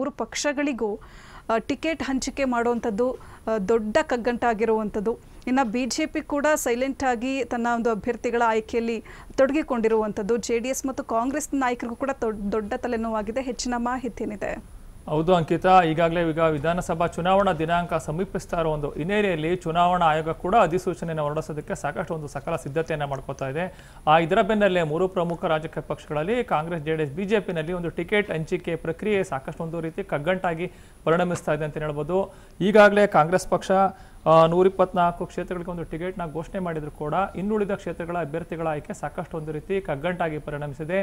ಮೂರು ಪಕ್ಷಗಳಿಗೂ ಟಿಕೆಟ್ ಹಂಚಿಕೆ ಮಾಡುವಂಥದ್ದು ದೊಡ್ಡ ಕಗ್ಗಂಟಾಗಿರುವಂಥದ್ದು ಇನ್ನು ಬಿ ಜೆ ಪಿ ಕೂಡ ಸೈಲೆಂಟ್ ಆಗಿ ತನ್ನ ಒಂದು ಅಭ್ಯರ್ಥಿಗಳ ಆಯ್ಕೆಯಲ್ಲಿ ತೊಡಗಿಕೊಂಡಿರುವಂಥದ್ದು ಜೆ ಡಿ ಎಸ್ ಮತ್ತು ಕಾಂಗ್ರೆಸ್ ನಾಯಕರಿಗೂ ಕೂಡ ದೊಡ್ಡ ತಲೆನೋವಾಗಿದೆ ಹೆಚ್ಚಿನ ಮಾಹಿತಿ ಏನಿದೆ ಹೌದು ಅಂಕಿತಾ ಈಗಾಗಲೇ ಈಗ ವಿಧಾನಸಭಾ ಚುನಾವಣಾ ದಿನಾಂಕ ಸಮೀಪಿಸ್ತಾ ಇರೋ ಒಂದು ಹಿನ್ನೆಲೆಯಲ್ಲಿ ಚುನಾವಣಾ ಆಯೋಗ ಕೂಡ ಅಧಿಸೂಚನೆಯನ್ನು ಹೊರಡಿಸೋದಕ್ಕೆ ಸಾಕಷ್ಟು ಒಂದು ಸಕಲ ಸಿದ್ಧತೆಯನ್ನು ಮಾಡ್ಕೋತಾ ಇದೆ ಆ ಇದರ ಬೆನ್ನಲ್ಲೇ ಮೂರು ಪ್ರಮುಖ ರಾಜಕೀಯ ಪಕ್ಷಗಳಲ್ಲಿ ಕಾಂಗ್ರೆಸ್ ಜೆಡಿಎಸ್ ನಲ್ಲಿ ಒಂದು ಟಿಕೆಟ್ ಹಂಚಿಕೆ ಪ್ರಕ್ರಿಯೆ ಸಾಕಷ್ಟು ಒಂದು ರೀತಿ ಕಗ್ಗಂಟಾಗಿ ಪರಿಣಮಿಸ್ತಾ ಇದೆ ಅಂತ ಹೇಳ್ಬೋದು ಈಗಾಗಲೇ ಕಾಂಗ್ರೆಸ್ ಪಕ್ಷ ನೂರಿಪ್ಪತ್ನಾಲ್ಕು ಕ್ಷೇತ್ರಗಳಿಗೆ ಒಂದು ಟಿಕೆಟ್ನ ಘೋಷಣೆ ಮಾಡಿದ್ರು ಕೂಡ ಇನ್ನುಳಿದ ಕ್ಷೇತ್ರಗಳ ಅಭ್ಯರ್ಥಿಗಳ ಆಯ್ಕೆ ಸಾಕಷ್ಟು ಒಂದು ರೀತಿ ಕಗ್ಗಂಟಾಗಿ ಪರಿಣಮಿಸಿದೆ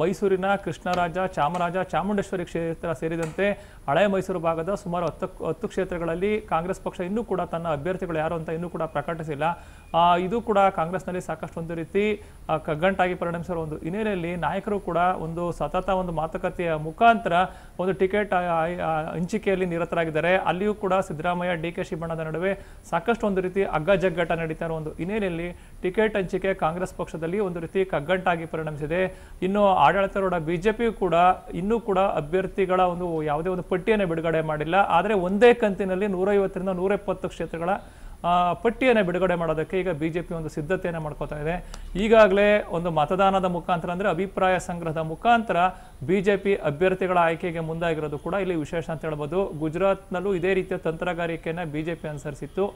ಮೈಸೂರಿನ ಕೃಷ್ಣರಾಜ ಚಾಮರಾಜ ಚಾಮುಂಡೇಶ್ವರಿ ಕ್ಷೇತ್ರ ಸೇರಿದಂತೆ ಹಳೆ ಮೈಸೂರು ಭಾಗದ ಸುಮಾರು ಹತ್ತು ಹತ್ತು ಕ್ಷೇತ್ರಗಳಲ್ಲಿ ಕಾಂಗ್ರೆಸ್ ಪಕ್ಷ ಇನ್ನೂ ಕೂಡ ತನ್ನ ಅಭ್ಯರ್ಥಿಗಳು ಯಾರು ಅಂತ ಇನ್ನೂ ಕೂಡ ಪ್ರಕಟಿಸಿಲ್ಲ ಇದು ಕೂಡ ಕಾಂಗ್ರೆಸ್ನಲ್ಲಿ ಸಾಕಷ್ಟು ಒಂದು ರೀತಿ ಕಗ್ಗಂಟಾಗಿ ಪರಿಣಮಿಸಿರುವ ಒಂದು ಹಿನ್ನೆಲೆಯಲ್ಲಿ ನಾಯಕರು ಕೂಡ ಒಂದು ಸತತ ಒಂದು ಮಾತುಕತೆಯ ಮುಖಾಂತರ ಒಂದು ಟಿಕೆಟ್ ಹಂಚಿಕೆಯಲ್ಲಿ ನಿರತರಾಗಿದ್ದಾರೆ ಅಲ್ಲಿಯೂ ಕೂಡ ಸಿದ್ದರಾಮಯ್ಯ ಡಿ ಕೆ ಶಿವಣ್ಣದ ನಡುವೆ ಸಾಕಷ್ಟು ಒಂದು ರೀತಿ ಅಗ್ಗಜಗ್ಗಾಟ ನಡೀತಾ ಇರೋ ಒಂದು ಹಿನ್ನೆಲೆಯಲ್ಲಿ ಟಿಕೆಟ್ ಹಂಚಿಕೆ ಕಾಂಗ್ರೆಸ್ ಪಕ್ಷದಲ್ಲಿ ಒಂದು ರೀತಿ ಕಗ್ಗಂಟಾಗಿ ಪರಿಣಮಿಸಿದೆ ಇನ್ನು ಆಡಳಿತಾರೂಢ ಬಿಜೆಪಿ ಕೂಡ ಇನ್ನೂ ಕೂಡ ಅಭ್ಯರ್ಥಿಗಳ ಒಂದು ಯಾವುದೇ ಒಂದು ಪಟ್ಟಿಯನ್ನು ಬಿಡುಗಡೆ ಮಾಡಿಲ್ಲ ಆದರೆ ಒಂದೇ ಕಂತಿನಲ್ಲಿ ನೂರೈವತ್ತರಿಂದ ನೂರ ಎಪ್ಪತ್ತು ಕ್ಷೇತ್ರಗಳ ಪಟ್ಟಿಯನ್ನು ಬಿಡುಗಡೆ ಮಾಡೋದಕ್ಕೆ ಈಗ ಬಿ ಜೆ ಪಿ ಒಂದು ಸಿದ್ಧತೆಯನ್ನು ಮಾಡ್ಕೋತಾ ಇದೆ ಈಗಾಗಲೇ ಒಂದು ಮತದಾನದ ಮುಖಾಂತರ ಅಂದರೆ ಅಭಿಪ್ರಾಯ ಸಂಗ್ರಹದ ಮುಖಾಂತರ ಬಿ ಜೆ ಪಿ ಅಭ್ಯರ್ಥಿಗಳ ಆಯ್ಕೆಗೆ ಮುಂದಾಗಿರೋದು ಕೂಡ ಇಲ್ಲಿ ವಿಶೇಷ ಅಂತ ಹೇಳ್ಬೋದು ಗುಜರಾತ್ನಲ್ಲೂ ಇದೇ ರೀತಿಯ ತಂತ್ರಗಾರಿಕೆಯನ್ನು ಬಿ ಜೆ ಪಿ ಅನುಸರಿಸಿತ್ತು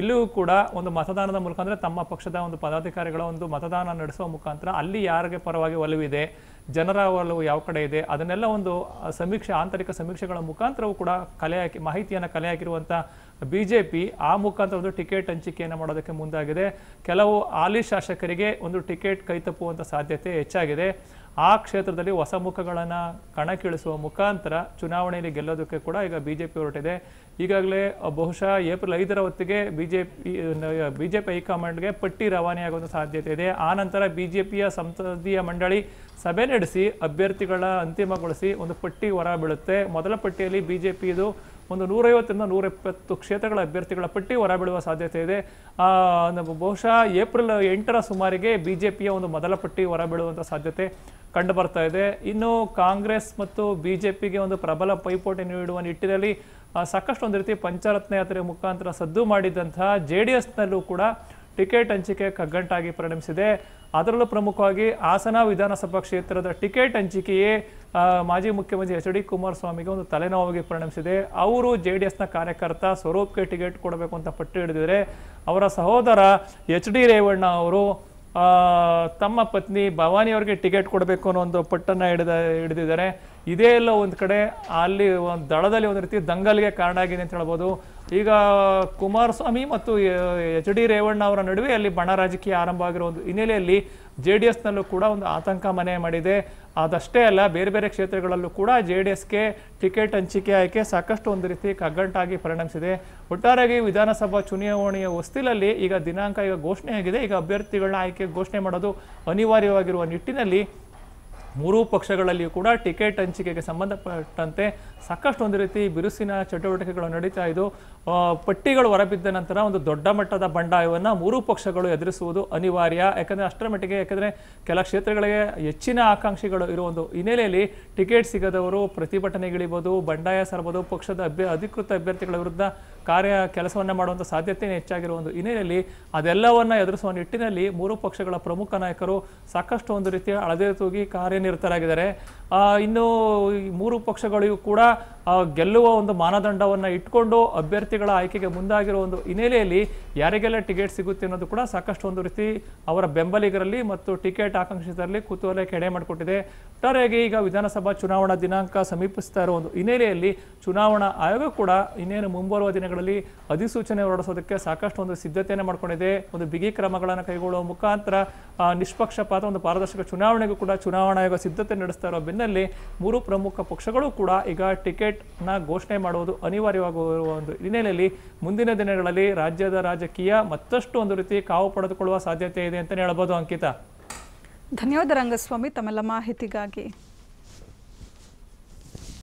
ಇಲ್ಲೂ ಕೂಡ ಒಂದು ಮತದಾನದ ಮೂಲಕ ಅಂದರೆ ತಮ್ಮ ಪಕ್ಷದ ಒಂದು ಪದಾಧಿಕಾರಿಗಳ ಒಂದು ಮತದಾನ ನಡೆಸುವ ಮುಖಾಂತರ ಅಲ್ಲಿ ಯಾರಿಗೆ ಪರವಾಗಿ ಒಲವಿದೆ ಜನರ ಒಲವು ಯಾವ ಕಡೆ ಇದೆ ಅದನ್ನೆಲ್ಲ ಒಂದು ಸಮೀಕ್ಷೆ ಆಂತರಿಕ ಸಮೀಕ್ಷೆಗಳ ಮುಖಾಂತರವೂ ಕೂಡ ಕಲೆ ಹಾಕಿ ಮಾಹಿತಿಯನ್ನು ಕಲೆ ಹಾಕಿರುವಂಥ ಬಿ ಜೆ ಪಿ ಆ ಮುಖಾಂತರ ಒಂದು ಟಿಕೆಟ್ ಹಂಚಿಕೆಯನ್ನು ಮಾಡೋದಕ್ಕೆ ಮುಂದಾಗಿದೆ ಕೆಲವು ಹಾಲಿ ಶಾಸಕರಿಗೆ ಒಂದು ಟಿಕೆಟ್ ಕೈ ತಪ್ಪುವಂಥ ಸಾಧ್ಯತೆ ಹೆಚ್ಚಾಗಿದೆ ಆ ಕ್ಷೇತ್ರದಲ್ಲಿ ಹೊಸ ಮುಖಗಳನ್ನು ಕಣಕ್ಕಿಳಿಸುವ ಮುಖಾಂತರ ಚುನಾವಣೆಯಲ್ಲಿ ಗೆಲ್ಲೋದಕ್ಕೆ ಕೂಡ ಈಗ ಬಿ ಜೆ ಪಿ ಹೊರಟಿದೆ ಈಗಾಗಲೇ ಬಹುಶಃ ಏಪ್ರಿಲ್ ಐದರ ಹೊತ್ತಿಗೆ B J P B J P ಹೈಕಮಾಂಡ್ಗೆ ಪಟ್ಟಿ ರವಾನೆಯಾಗುವಂಥ ಸಾಧ್ಯತೆ ಇದೆ ನಂತರ ಬಿ ಜೆ ಪಿಯ ಸಂಸದೀಯ ಮಂಡಳಿ ಸಭೆ ನಡೆಸಿ ಅಭ್ಯರ್ಥಿಗಳ ಅಂತಿಮಗೊಳಿಸಿ ಒಂದು ಪಟ್ಟಿ ಹೊರ ಬೀಳುತ್ತೆ ಮೊದಲ ಪಟ್ಟಿಯಲ್ಲಿ ಬಿ ಜೆ ಇದು ಒಂದು ನೂರೈವತ್ತರಿಂದ ನೂರ ಇಪ್ಪತ್ತು ಕ್ಷೇತ್ರಗಳ ಅಭ್ಯರ್ಥಿಗಳ ಪಟ್ಟಿ ಹೊರಬೀಳುವ ಸಾಧ್ಯತೆ ಇದೆ ಬಹುಶಃ ಏಪ್ರಿಲ್ ಎಂಟರ ಸುಮಾರಿಗೆ ಬಿ ಜೆ ಪಿಯ ಒಂದು ಮೊದಲ ಪಟ್ಟಿ ಹೊರಬೀಳುವಂಥ ಸಾಧ್ಯತೆ ಕಂಡು ಬರ್ತಾ ಇದೆ ಇನ್ನು ಕಾಂಗ್ರೆಸ್ ಮತ್ತು ಬಿ ಜೆ ಪಿಗೆ ಒಂದು ಪ್ರಬಲ ಪೈಪೋಟಿ ನೀಡುವ ನಿಟ್ಟಿನಲ್ಲಿ ಸಾಕಷ್ಟು ಒಂದು ರೀತಿ ಪಂಚರತ್ನ ಯಾತ್ರೆ ಮುಖಾಂತರ ಸದ್ದು ಮಾಡಿದಂತಹ ಜೆ ಡಿ ಎಸ್ನಲ್ಲೂ ಕೂಡ ಟಿಕೆಟ್ ಹಂಚಿಕೆ ಕಗ್ಗಂಟಾಗಿ ಪರಿಣಮಿಸಿದೆ ಅದರಲ್ಲೂ ಪ್ರಮುಖವಾಗಿ ಹಾಸನ ವಿಧಾನಸಭಾ ಕ್ಷೇತ್ರದ ಟಿಕೆಟ್ ಹಂಚಿಕೆಯೇ ಮಾಜಿ ಮುಖ್ಯಮಂತ್ರಿ ಎಚ್ ಡಿ ಕುಮಾರಸ್ವಾಮಿಗೆ ಒಂದು ತಲೆನೋವಿಗೆ ಪರಿಣಮಿಸಿದೆ ಅವರು ಜೆ ಡಿ ಎಸ್ನ ಕಾರ್ಯಕರ್ತ ಸ್ವರೂಪ್ಗೆ ಟಿಕೆಟ್ ಕೊಡಬೇಕು ಅಂತ ಪಟ್ಟು ಹಿಡಿದಿದ್ರೆ ಅವರ ಸಹೋದರ ಎಚ್ ಡಿ ರೇವಣ್ಣ ಅವರು ತಮ್ಮ ಪತ್ನಿ ಭವಾನಿಯವರಿಗೆ ಟಿಕೆಟ್ ಕೊಡಬೇಕು ಅನ್ನೋ ಒಂದು ಪಟ್ಟನ್ನು ಹಿಡಿದ ಹಿಡಿದಿದ್ದಾರೆ ಇದೇ ಎಲ್ಲ ಒಂದು ಕಡೆ ಅಲ್ಲಿ ಒಂದು ದಳದಲ್ಲಿ ಒಂದು ರೀತಿ ದಂಗಲ್ಗೆ ಕಾರಣ ಆಗಿದೆ ಅಂತ ಹೇಳ್ಬೋದು ಈಗ ಕುಮಾರಸ್ವಾಮಿ ಮತ್ತು ಎಚ್ ಡಿ ರೇವಣ್ಣ ಅವರ ನಡುವೆ ಅಲ್ಲಿ ಬಣ ರಾಜಕೀಯ ಆರಂಭ ಆಗಿರೋ ಒಂದು ಹಿನ್ನೆಲೆಯಲ್ಲಿ ಜೆ ಡಿ ಎಸ್ನಲ್ಲೂ ಕೂಡ ಒಂದು ಆತಂಕ ಮನೆ ಮಾಡಿದೆ ಅದಷ್ಟೇ ಅಲ್ಲ ಬೇರೆ ಬೇರೆ ಕ್ಷೇತ್ರಗಳಲ್ಲೂ ಕೂಡ ಜೆ ಡಿ ಎಸ್ಗೆ ಟಿಕೆಟ್ ಹಂಚಿಕೆ ಆಯ್ಕೆ ಸಾಕಷ್ಟು ಒಂದು ರೀತಿ ಕಗ್ಗಂಟಾಗಿ ಪರಿಣಮಿಸಿದೆ ಒಟ್ಟಾರೆಯಾಗಿ ವಿಧಾನಸಭಾ ಚುನಾವಣೆಯ ಹೊಸ್ತಿಲಲ್ಲಿ ಈಗ ದಿನಾಂಕ ಈಗ ಘೋಷಣೆಯಾಗಿದೆ ಈಗ ಅಭ್ಯರ್ಥಿಗಳನ್ನ ಆಯ್ಕೆ ಘೋಷಣೆ ಮಾಡೋದು ಅನಿವಾರ್ಯವಾಗಿರುವ ನಿಟ್ಟಿನಲ್ಲಿ ಮೂರೂ ಪಕ್ಷಗಳಲ್ಲಿಯೂ ಕೂಡ ಟಿಕೆಟ್ ಹಂಚಿಕೆಗೆ ಸಂಬಂಧಪಟ್ಟಂತೆ ಸಾಕಷ್ಟು ಒಂದು ರೀತಿ ಬಿರುಸಿನ ಚಟುವಟಿಕೆಗಳು ನಡೀತಾ ಇದ್ದು ಪಟ್ಟಿಗಳು ಹೊರಬಿದ್ದ ನಂತರ ಒಂದು ದೊಡ್ಡ ಮಟ್ಟದ ಬಂಡಾಯವನ್ನು ಮೂರೂ ಪಕ್ಷಗಳು ಎದುರಿಸುವುದು ಅನಿವಾರ್ಯ ಯಾಕಂದರೆ ಅಷ್ಟರ ಮಟ್ಟಿಗೆ ಯಾಕಂದರೆ ಕೆಲ ಕ್ಷೇತ್ರಗಳಿಗೆ ಹೆಚ್ಚಿನ ಆಕಾಂಕ್ಷಿಗಳು ಇರುವ ಒಂದು ಹಿನ್ನೆಲೆಯಲ್ಲಿ ಟಿಕೆಟ್ ಸಿಗದವರು ಪ್ರತಿಭಟನೆಗಳಿರ್ಬೋದು ಬಂಡಾಯ ಸರ್ಬೋದು ಪಕ್ಷದ ಅಭ್ಯ ಅಧಿಕೃತ ಅಭ್ಯರ್ಥಿಗಳ ವಿರುದ್ಧ ಕಾರ್ಯ ಕೆಲಸವನ್ನು ಮಾಡುವಂಥ ಸಾಧ್ಯತೆ ಹೆಚ್ಚಾಗಿರುವ ಒಂದು ಹಿನ್ನೆಲೆಯಲ್ಲಿ ಅದೆಲ್ಲವನ್ನು ಎದುರಿಸುವ ನಿಟ್ಟಿನಲ್ಲಿ ಮೂರು ಪಕ್ಷಗಳ ಪ್ರಮುಖ ನಾಯಕರು ಸಾಕಷ್ಟು ಒಂದು ರೀತಿಯ ಅಳದೆ ತೂಗಿ ಕಾರ್ಯ ನಿರತರಾಗಿದ್ದಾರೆ ಇನ್ನು ಮೂರು ಪಕ್ಷಗಳಿಗೂ ಕೂಡ ಆ ಗೆಲ್ಲುವ ಒಂದು ಮಾನದಂಡವನ್ನು ಇಟ್ಕೊಂಡು ಅಭ್ಯರ್ಥಿಗಳ ಆಯ್ಕೆಗೆ ಮುಂದಾಗಿರೋ ಒಂದು ಹಿನ್ನೆಲೆಯಲ್ಲಿ ಯಾರಿಗೆಲ್ಲ ಟಿಕೆಟ್ ಸಿಗುತ್ತೆ ಅನ್ನೋದು ಕೂಡ ಸಾಕಷ್ಟು ಒಂದು ರೀತಿ ಅವರ ಬೆಂಬಲಿಗರಲ್ಲಿ ಮತ್ತು ಟಿಕೆಟ್ ಆಕಾಂಕ್ಷಿತರಲ್ಲಿ ಕುತೂಹಲ ಕೆಡೆ ಮಾಡಿಕೊಟ್ಟಿದೆ ಒಟ್ಟಾರೆಯಾಗಿ ಈಗ ವಿಧಾನಸಭಾ ಚುನಾವಣಾ ದಿನಾಂಕ ಸಮೀಪಿಸ್ತಾ ಇರೋ ಒಂದು ಹಿನ್ನೆಲೆಯಲ್ಲಿ ಚುನಾವಣಾ ಆಯೋಗ ಕೂಡ ಇನ್ನೇನು ಮುಂಬರುವ ದಿನಗಳಲ್ಲಿ ಅಧಿಸೂಚನೆ ಹೊರಡಿಸೋದಕ್ಕೆ ಸಾಕಷ್ಟು ಒಂದು ಸಿದ್ಧತೆಯನ್ನು ಮಾಡಿಕೊಂಡಿದೆ ಒಂದು ಬಿಗಿ ಕ್ರಮಗಳನ್ನು ಕೈಗೊಳ್ಳುವ ಮುಖಾಂತರ ನಿಷ್ಪಕ್ಷಪಾತ ಒಂದು ಪಾರದರ್ಶಕ ಚುನಾವಣೆಗೂ ಕೂಡ ಚುನಾವಣಾ ಆಯೋಗ ಸಿದ್ಧತೆ ನಡೆಸ್ತಾ ಇರೋ ಬೆನ್ನಲ್ಲಿ ಮೂರು ಪ್ರಮುಖ ಪಕ್ಷಗಳು ಕೂಡ ಈಗ ಟಿಕೆಟ್ ನ ಘೋಷಣೆ ಮಾಡುವುದು ಅನಿವಾರ್ಯವಾಗುವ ಒಂದು ಹಿನ್ನೆಲೆಯಲ್ಲಿ ಮುಂದಿನ ದಿನಗಳಲ್ಲಿ ರಾಜ್ಯದ ರಾಜಕೀಯ ಮತ್ತಷ್ಟು ಒಂದು ರೀತಿ ಕಾವು ಪಡೆದುಕೊಳ್ಳುವ ಸಾಧ್ಯತೆ ಇದೆ ಅಂತಾನೆ ಹೇಳಬಹುದು ಅಂಕಿತ ಧನ್ಯವಾದ ರಂಗಸ್ವಾಮಿ ತಮ್ಮೆಲ್ಲ ಮಾಹಿತಿಗಾಗಿ